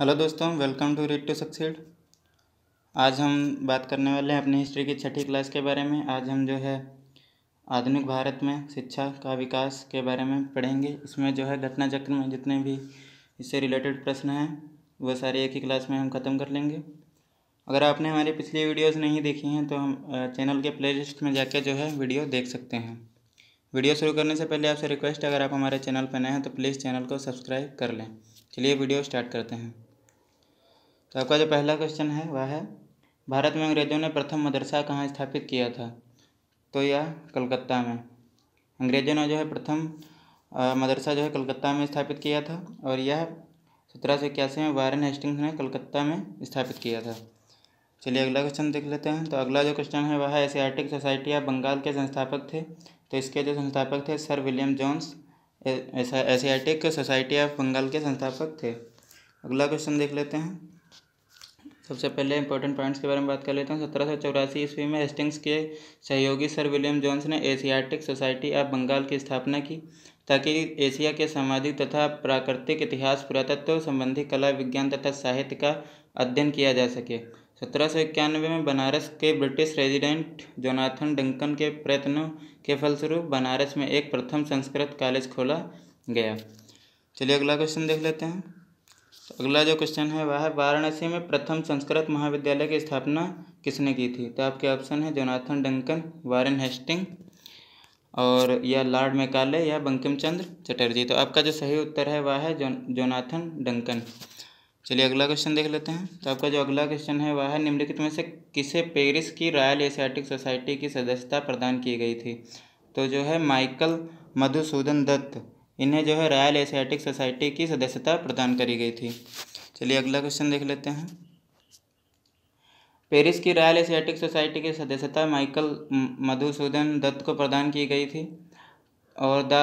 hello दोस्तों welcome to read to succeed आज हम बात करने वाले हैं अपनी हिस्ट्री की छठी क्लास के बारे में आज हम जो है आधुनिक भारत में शिक्षा का विकास के बारे में पढ़ेंगे इसमें जो है घटना चक्र में जितने भी इससे रिलेटेड प्रश्न हैं वो सारे एक ही क्लास में हम ख़त्म कर लेंगे अगर आपने हमारी पिछली वीडियोज़ नहीं देखी हैं तो हम चैनल के प्ले लिस्ट में जाके जो है वीडियो देख सकते हैं वीडियो शुरू करने से पहले आपसे रिक्वेस्ट अगर आप हमारे चैनल पर नए हैं तो प्लीज़ चैनल को सब्सक्राइब कर लें चलिए वीडियो स्टार्ट करते हैं तो आपका जो पहला क्वेश्चन है वह है भारत में अंग्रेज़ों ने प्रथम मदरसा कहाँ स्थापित किया था तो यह कलकत्ता में अंग्रेज़ों ने जो है प्रथम मदरसा जो है कलकत्ता में स्थापित किया था और यह सत्रह सौ इक्यासी में वारन हेस्टिंग्स ने कलकत्ता में स्थापित किया था चलिए अगला क्वेश्चन देख लेते हैं तो अगला जो क्वेश्चन है वह एशियाटिक सोसाइटी ऑफ बंगाल के संस्थापक थे तो इसके जो संस्थापक थे Sir William Jones Asiatic Society of Bengal के संस्थापक थे अगला क्वेश्चन देख लेते हैं सबसे पहले इंपॉर्टेंट पॉइंट्स के बारे में बात कर लेता हूँ सत्रह सौ चौरासी ईस्वी में हेस्टिंग्स के सहयोगी सर विलियम जॉन्स ने एशियाटिक सोसाइटी ऑफ बंगाल की स्थापना की ताकि एशिया के सामाजिक तथा प्राकृतिक इतिहास पुरातत्व संबंधी कला विज्ञान तथा साहित्य का अध्ययन किया जा सके सत्रह सौ इक्यानवे में बनारस के ब्रिटिश रेजिडेंट जोनाथन डंकन के प्रयत्नों के फलस्वरूप बनारस में एक प्रथम संस्कृत कॉलेज खोला गया चलिए अगला क्वेश्चन देख लेते हैं अगला जो क्वेश्चन है वह वाराणसी में प्रथम संस्कृत महाविद्यालय की स्थापना किसने की थी तो आपके ऑप्शन है जोनाथन डंकन वारन हेस्टिंग और या लॉर्ड मेकाले या बंकिम चंद्र चटर्जी तो आपका जो सही उत्तर है वह है जो जोनाथन डंकन चलिए अगला क्वेश्चन देख लेते हैं तो आपका जो अगला क्वेश्चन है वह है निम्नलिखित में से किसे पेरिस की रॉयल एशियाटिक सोसाइटी की सदस्यता प्रदान की गई थी तो जो है माइकल मधुसूदन दत्त इन्हें जो है रॉयल एशियाटिक सोसाइटी की सदस्यता प्रदान करी गई थी चलिए अगला क्वेश्चन देख लेते हैं पेरिस की रॉयल एशियाटिक सोसाइटी की सदस्यता माइकल मधुसूदन दत्त को प्रदान की गई थी और द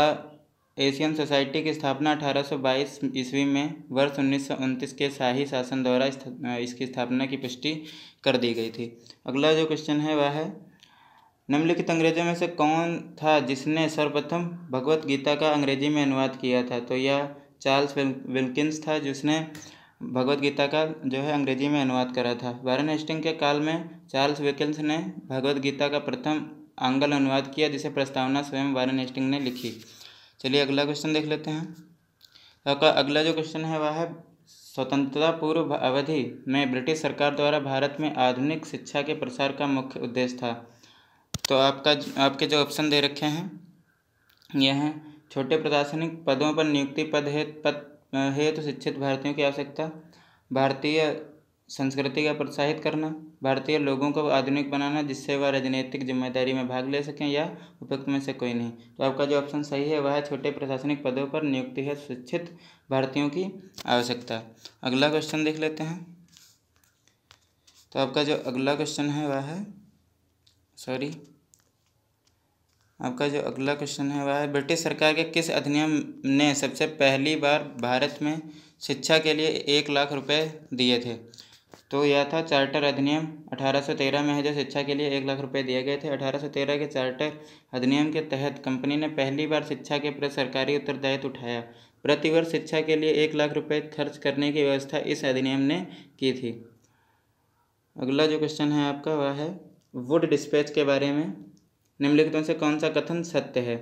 एशियन सोसाइटी की स्थापना 1822 ईस्वी में वर्ष उन्नीस के शाही शासन द्वारा इसकी स्थापना की पुष्टि कर दी गई थी अगला जो क्वेश्चन है वह है निम्नलिखित अंग्रेजों में से कौन था जिसने सर्वप्रथम भगवत गीता का अंग्रेजी में अनुवाद किया था तो यह चार्ल्स विल्किंस था जिसने भगवत गीता का जो है अंग्रेजी में अनुवाद करा था वारन एस्टिंग के काल में चार्ल्स विल्किंस ने भगवत गीता का प्रथम आंगल अनुवाद किया जिसे प्रस्तावना स्वयं वारन एस्टिंग ने लिखी चलिए अगला क्वेश्चन देख लेते हैं तो अगला जो क्वेश्चन है वह है स्वतंत्रता पूर्व अवधि में ब्रिटिश सरकार द्वारा भारत में आधुनिक शिक्षा के प्रसार का मुख्य उद्देश्य था तो आपका आपके जो ऑप्शन दे रखे हैं यह हैं छोटे प्रशासनिक पदों पर नियुक्ति पद हेतु पद हेतु तो शिक्षित भारतीयों की आवश्यकता भारतीय संस्कृति का प्रोत्साहित करना भारतीय लोगों को आधुनिक बनाना जिससे वह राजनीतिक जिम्मेदारी में भाग ले सकें या उपयुक्त में से कोई नहीं तो आपका जो ऑप्शन सही है वह छोटे प्रशासनिक पदों पर नियुक्ति है शिक्षित भारतीयों की आवश्यकता अगला क्वेश्चन देख लेते हैं तो आपका जो अगला क्वेश्चन है वह है सॉरी आपका जो अगला क्वेश्चन है वह है ब्रिटिश सरकार के किस अधिनियम ने सबसे पहली बार भारत में शिक्षा के लिए एक लाख रुपए दिए थे तो यह था चार्टर अधिनियम 1813 में है जो शिक्षा के लिए एक लाख रुपए दिए गए थे 1813 के चार्टर अधिनियम के तहत कंपनी ने पहली बार शिक्षा के प्रति सरकारी उत्तरदायित्व उठाया प्रतिवर्ष शिक्षा के लिए एक लाख रुपए खर्च करने की व्यवस्था इस अधिनियम ने की थी अगला जो क्वेश्चन है आपका वह है वुड डिस्पैच के बारे में निम्नलिखितों से कौन सा कथन सत्य है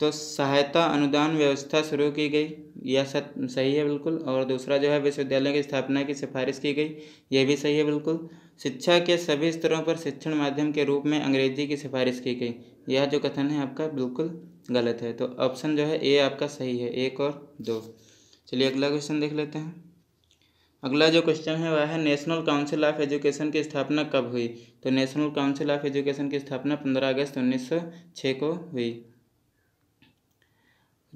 तो सहायता अनुदान व्यवस्था शुरू की गई यह सत्य सही है बिल्कुल और दूसरा जो है विश्वविद्यालय की स्थापना की सिफारिश की गई यह भी सही है बिल्कुल शिक्षा के सभी स्तरों पर शिक्षण माध्यम के रूप में अंग्रेजी की सिफारिश की गई यह जो कथन है आपका बिल्कुल गलत है तो ऑप्शन जो है ए आपका सही है एक और दो चलिए अगला क्वेश्चन देख लेते हैं अगला जो क्वेश्चन है वह है नेशनल काउंसिल ऑफ एजुकेशन की स्थापना कब हुई तो नेशनल काउंसिल ऑफ एजुकेशन की स्थापना पंद्रह अगस्त उन्नीस को हुई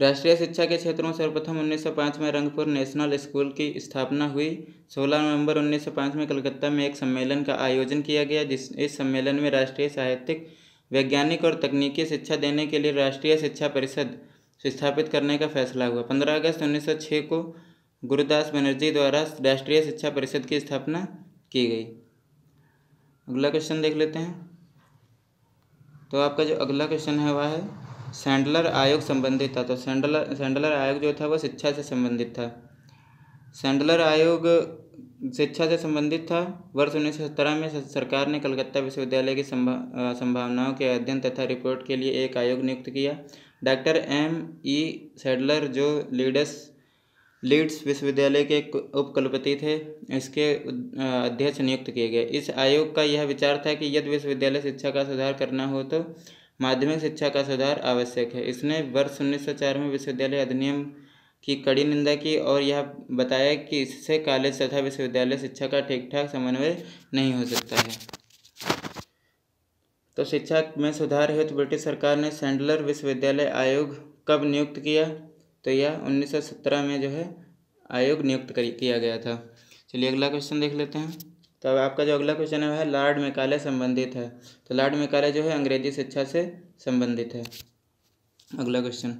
राष्ट्रीय शिक्षा के क्षेत्रों में सर्वप्रथम 1905 में रंगपुर नेशनल स्कूल की स्थापना हुई 16 नवंबर 1905 में कलकत्ता में एक सम्मेलन का आयोजन किया गया जिस इस सम्मेलन में राष्ट्रीय साहित्यिक वैज्ञानिक और तकनीकी शिक्षा देने के लिए राष्ट्रीय शिक्षा परिषद स्थापित करने का फैसला हुआ 15 अगस्त 1906 को गुरुदास बनर्जी द्वारा राष्ट्रीय शिक्षा परिषद की स्थापना की गई अगला क्वेश्चन देख लेते हैं तो आपका जो अगला क्वेश्चन है वह है सैंडलर आयोग संबंधित था तो सैंडलर सैंडलर आयोग जो था वह शिक्षा से संबंधित था सैंडलर आयोग शिक्षा से संबंधित था वर्ष उन्नीस में सरकार ने कलकत्ता विश्वविद्यालय की संभा, संभावनाओं के अध्ययन तथा रिपोर्ट के लिए एक आयोग नियुक्त किया डॉक्टर एम ई सैडलर जो लीडर्स लीड्स विश्वविद्यालय के उपकुलपति थे इसके अध्यक्ष नियुक्त किए गए इस आयोग का यह विचार था कि यदि विश्वविद्यालय शिक्षा का सुधार करना हो तो माध्यमिक शिक्षा का सुधार आवश्यक है इसने वर्ष उन्नीस सौ चार में विश्वविद्यालय अधिनियम की कड़ी निंदा की और यह बताया कि इससे कॉलेज तथा विश्वविद्यालय शिक्षा का ठीक ठाक समन्वय नहीं हो सकता है तो शिक्षा में सुधार हेतु ब्रिटिश सरकार ने सैंडलर विश्वविद्यालय आयोग कब नियुक्त किया तो यह 1917 में जो है आयोग नियुक्त कर किया गया था चलिए अगला क्वेश्चन देख लेते हैं तो अब आपका जो अगला क्वेश्चन है वह लॉर्ड मेकाले संबंधित है तो लॉर्ड मेकाले जो है अंग्रेजी शिक्षा से संबंधित है अगला क्वेश्चन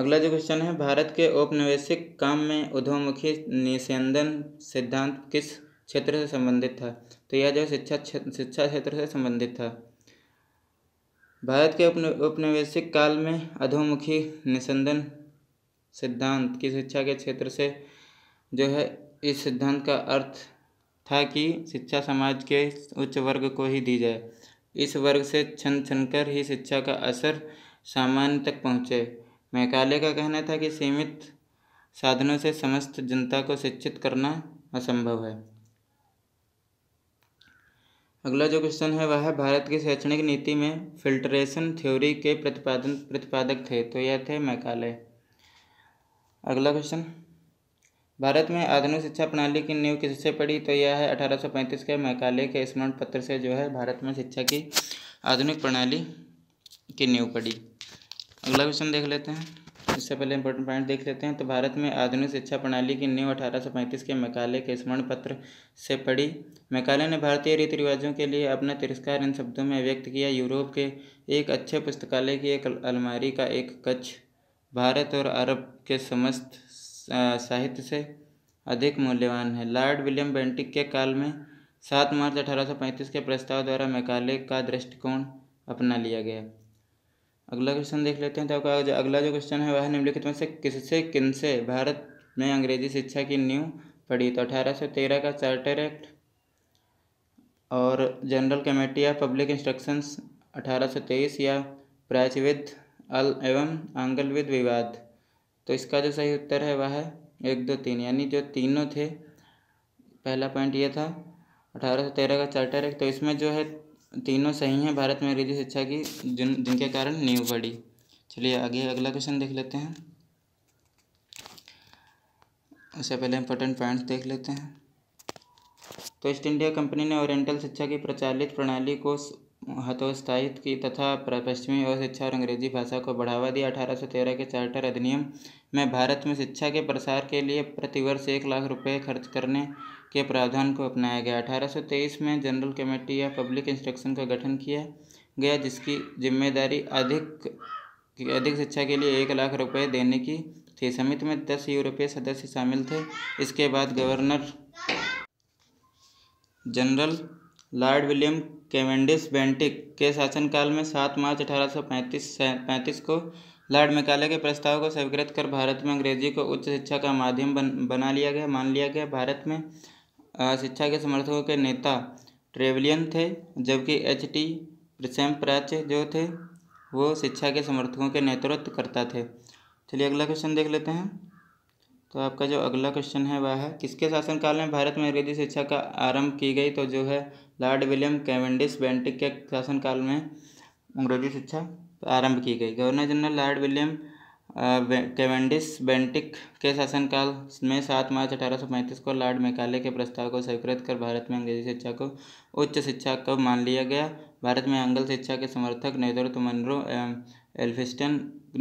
अगला जो क्वेश्चन है भारत के औपनिवेशिक काम में उधोमुखी निस्यंदन सिद्धांत किस क्षेत्र से संबंधित था तो यह जो शिक्षा शिक्षा क्षेत्र से संबंधित था भारत के उपनिवेशिक काल में अधोमुखी निसंदन सिद्धांत की शिक्षा के क्षेत्र से जो है इस सिद्धांत का अर्थ था कि शिक्षा समाज के उच्च वर्ग को ही दी जाए इस वर्ग से छन छन कर ही शिक्षा का असर सामान्य तक पहुँचे मैकाले का कहना था कि सीमित साधनों से समस्त जनता को शिक्षित करना असंभव है अगला जो क्वेश्चन है वह भारत की शैक्षणिक नीति में फिल्ट्रेशन थ्योरी के प्रतिपादन प्रतिपादक थे तो यह थे मैकाले अगला क्वेश्चन भारत में आधुनिक शिक्षा प्रणाली की नींव किससे पड़ी तो यह है 1835 के मैकाले के स्मरण पत्र से जो है भारत में शिक्षा की आधुनिक प्रणाली की नींव पड़ी अगला क्वेश्चन देख लेते हैं इससे पहले इंपॉर्टेंट पॉइंट देख लेते हैं तो भारत में आधुनिक शिक्षा प्रणाली की नींव अठारह के मैकाले के स्मरण पत्र से पड़ी मैकाले ने भारतीय रीति रिवाजों के लिए अपना तिरस्कार इन शब्दों में व्यक्त किया यूरोप के एक अच्छे पुस्तकालय की एक अलमारी का एक कच्छ भारत और अरब के समस्त साहित्य से अधिक मूल्यवान है लॉर्ड विलियम बेंटिक के काल में सात मार्च अठारह सौ पैंतीस के प्रस्ताव द्वारा मैकाले का दृष्टिकोण अपना लिया गया अगला क्वेश्चन देख लेते हैं तो आपका जो अगला जो क्वेश्चन है वह निम्नलिखित में से किससे किनसे भारत में अंग्रेजी शिक्षा की नींव पड़ी तो अठारह सौ तेरह का चार्टर एक्ट और General Committee of Public Instructions तेईस या प्राचविद अल एवं आंगलविद विवाद तो इसका जो सही उत्तर है वह है एक दो तीन यानी जो तीनों थे पहला पॉइंट ये था अठारह सौ तेरह का चार्टर एक्ट तो इसमें जो है तीनों सही हैं भारत में अंग्रेजी शिक्षा की जिन जिनके कारण नींव पड़ी चलिए आगे अगला क्वेश्चन देख लेते हैं उससे पहले इंपॉर्टेंट पॉइंट्स देख लेते हैं तो ईस्ट इंडिया कंपनी ने ओरिएंटल शिक्षा की प्रचालित प्रणाली को हतोत्साहित की तथा पश्चिमी और शिक्षा और अंग्रेजी भाषा को बढ़ावा दिया अठारह सौ तेरह के चार्टर अधिनियम में भारत में शिक्षा के प्रसार के लिए प्रतिवर्ष एक लाख रुपये खर्च करने के प्रावधान को अपनाया गया अठारह सौ तेईस में General Committee of Public Instruction का गठन किया गया जिसकी जिम्मेदारी अधिक अधिक शिक्षा के लिए एक लाख रुपये देने की थी समिति में दस यूरोपीय सदस्य शामिल थे इसके बाद Governor General Lord William Cavendish Bentinck के शासनकाल में सात मार्च अठारह सौ पैंतीस पैंतीस को लॉर्ड मेकाले के प्रस्ताव को स्वीकृत कर भारत में अंग्रेजी को उच्च शिक्षा का माध्यम बन बना लिया गया मान लिया गया भारत में शिक्षा के समर्थकों के नेता ट्रेवलियन थे जबकि एच टी प्रसैम प्राच्य जो थे वो शिक्षा के समर्थकों के नेतृत्व करता थे चलिए अगला क्वेश्चन देख लेते हैं तो आपका जो अगला क्वेश्चन है वह है किसके शासनकाल में भारत में अंग्रेजी शिक्षा का आरंभ की गई तो जो है लॉर्ड विलियम कैवेंडिस बेंटिक के शासनकाल में अंग्रेजी शिक्षा आरंभ की गई Governor General Lord William Cavendish Bentinck के शासनकाल में सात मार्च अठारह को लॉर्ड मेकाले के प्रस्ताव को स्वीकृत कर भारत में अंग्रेजी शिक्षा को उच्च शिक्षा कब मान लिया गया भारत में आंगल शिक्षा के समर्थक नेतृत्व मनरो एल्फिस्टन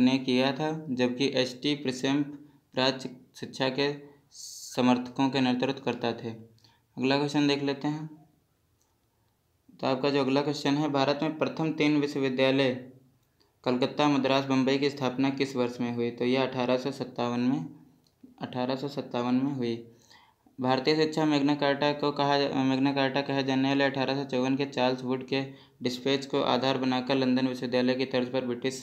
ने किया था जबकि एस टी प्रसेम्प राज्य शिक्षा के समर्थकों के नेतृत्व करता थे अगला क्वेश्चन देख लेते हैं तो आपका जो अगला क्वेश्चन है भारत में प्रथम तीन विश्वविद्यालय कलकत्ता मद्रास बम्बई की स्थापना किस वर्ष में हुई तो यह अठारह में अठारह में हुई भारतीय शिक्षा मेघना कार्टा को कहा मेघना कार्टा कहा जाने वाले अठारह के चार्ल्स वुड के डिस्पैच को आधार बनाकर लंदन विश्वविद्यालय की तर्ज पर ब्रिटिश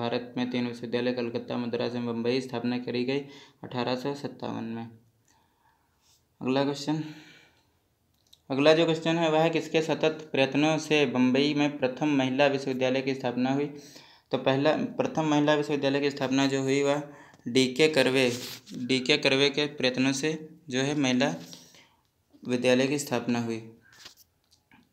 भारत में तीन विश्वविद्यालय कलकत्ता मद्रास एवं बम्बई स्थापना करी गई अठारह में अगला क्वेश्चन अगला जो क्वेश्चन है वह है किसके सतत प्रयत्नों से बम्बई में प्रथम महिला विश्वविद्यालय की स्थापना हुई तो पहला प्रथम महिला विश्वविद्यालय की स्थापना जो हुई वह डी के करवे डी के करवे के प्रयत्नों से जो है महिला विद्यालय की स्थापना हुई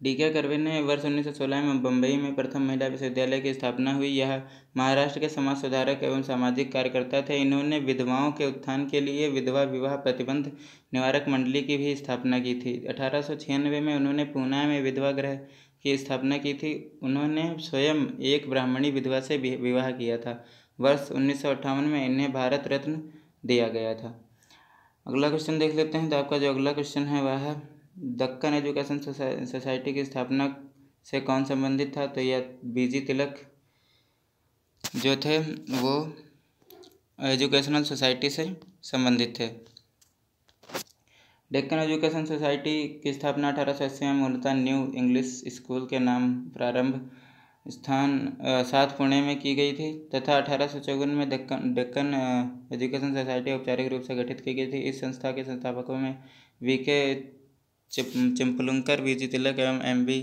डी के कर्वे ने वर्ष उन्नीस सौ सोलह में बम्बई में प्रथम महिला विश्वविद्यालय की स्थापना हुई यह महाराष्ट्र के समाज सुधारक एवं सामाजिक कार्यकर्ता थे इन्होंने विधवाओं के उत्थान के लिए विधवा विवाह प्रतिबंध निवारक मंडली की भी स्थापना की थी अठारह में उन्होंने पूना में विधवा गृह की स्थापना की थी उन्होंने स्वयं एक ब्राह्मणी विधवा से विवाह किया था वर्ष उन्नीस में इन्हें भारत रत्न दिया गया था अगला क्वेश्चन देख लेते हैं तो आपका जो अगला क्वेश्चन है वह है दक्कन एजुकेशन सोसाइटी की स्थापना से कौन संबंधित था तो यह बीजी तिलक जो थे वो एजुकेशनल सोसाइटी से संबंधित थे डेक्कन एजुकेशन सोसाइटी की स्थापना अठारह सौ अस्सी में मूलतः न्यू इंग्लिश स्कूल के नाम प्रारंभ स्थान सात पुणे में की गई थी तथा अठारह सौ चौवन में डेक्कन डेक्कन एजुकेशन सोसाइटी औपचारिक रूप से गठित की गई थी इस संस्था के संस्थापकों में वी के चिप चिपलुंकर तिलक एवं एम बी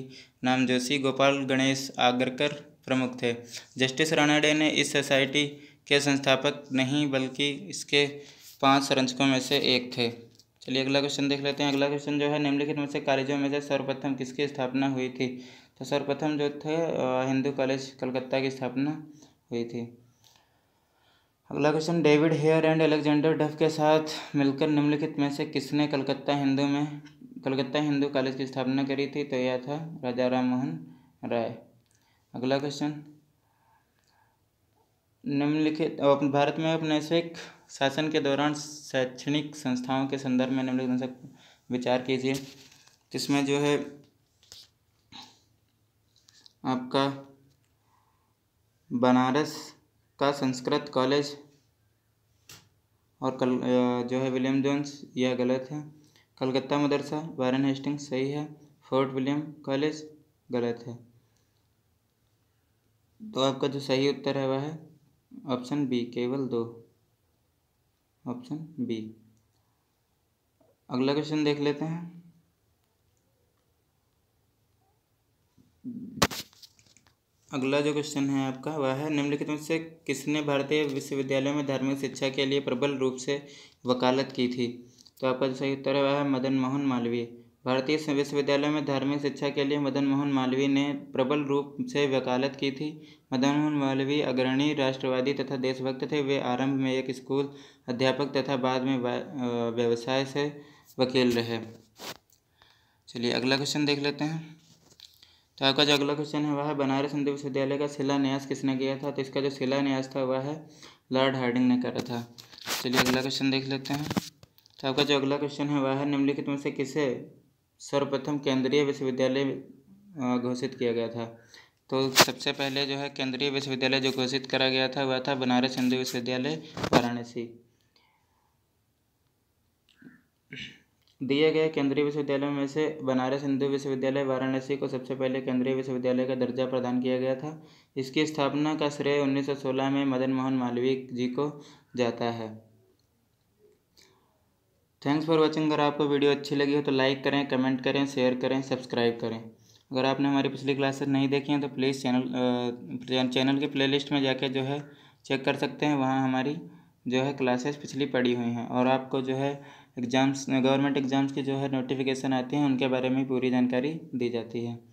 नाम जोशी गोपाल गणेश आगरकर प्रमुख थे जस्टिस राणा डे ने इस सोसाइटी के संस्थापक नहीं बल्कि इसके पांच संरचकों में से एक थे चलिए अगला क्वेश्चन देख लेते हैं अगला क्वेश्चन जो है निम्नलिखित में से कॉलेजों में से सर्वप्रथम किसकी स्थापना हुई थी तो सर्वप्रथम जो थे हिंदू कॉलेज कलकत्ता की स्थापना हुई थी अगला question David Hare and Alexander Duff के साथ मिलकर निम्नलिखित में से किसने कलकत्ता हिंदू में कलकत्ता हिंदू कॉलेज की स्थापना करी थी तो यह था राजा राम मोहन राय अगला क्वेश्चन निम्नलिखित भारत में अपने औपनिवेशिक शासन के दौरान शैक्षणिक संस्थाओं के संदर्भ में निम्नलिखित विचार कीजिए जिसमें जो है आपका बनारस का संस्कृत कॉलेज और कल जो है विलियम जोन्स यह गलत है कलकत्ता मदरसा वारन हेस्टिंग सही है फोर्ट विलियम कॉलेज गलत है तो आपका जो सही उत्तर है वह है ऑप्शन बी केवल दो ऑप्शन बी अगला क्वेश्चन देख लेते हैं अगला जो क्वेश्चन है आपका वह है निम्नलिखित में से किसने भारतीय विश्वविद्यालयों में धार्मिक शिक्षा के लिए प्रबल रूप से वकालत की थी तो आपका जो सही उत्तर है वह मदन मोहन मालवीय भारतीय विश्वविद्यालय में धार्मिक शिक्षा के लिए मदन मोहन मालवीय ने प्रबल रूप से वकालत की थी मदन मोहन मालवीय अग्रणी राष्ट्रवादी तथा देशभक्त थे वे आरंभ में एक स्कूल अध्यापक तथा बाद में व्यवसाय से वकील रहे चलिए अगला क्वेश्चन देख लेते हैं तो आपका जो अगला क्वेश्चन है वह है बनारस हिंदू विश्वविद्यालय का शिलान्यास किसने किया था तो इसका जो शिलान्यास था वह है लॉर्ड हार्डिंग ने करा था चलिए अगला क्वेश्चन देख लेते हैं तो आपका जो अगला क्वेश्चन है वह है निम्नलिखित में से किसे सर्वप्रथम केंद्रीय विश्वविद्यालय घोषित किया गया था तो सबसे पहले जो है केंद्रीय विश्वविद्यालय जो घोषित करा गया था वह था बनारस हिंदू विश्वविद्यालय वाराणसी दिए गए केंद्रीय विश्वविद्यालयों में से बनारस हिंदू विश्वविद्यालय वाराणसी को सबसे पहले केंद्रीय विश्वविद्यालय का दर्जा प्रदान किया गया था इसकी स्थापना का श्रेय 1916 में मदन मोहन मालवीय जी को जाता है थैंक्स फॉर वॉचिंग अगर आपको वीडियो अच्छी लगी हो तो लाइक करें कमेंट करें शेयर करें सब्सक्राइब करें अगर आपने हमारी पिछली क्लासेस नहीं देखी हैं तो प्लीज़ चैनल चैनल के प्लेलिस्ट में जाकर जो है चेक कर सकते हैं वहाँ हमारी जो है क्लासेस पिछली पड़ी हुई हैं और आपको जो है एग्ज़ाम्स गवर्नमेंट एग्ज़ाम्स की जो है नोटिफिकेशन आती हैं उनके बारे में पूरी जानकारी दी जाती है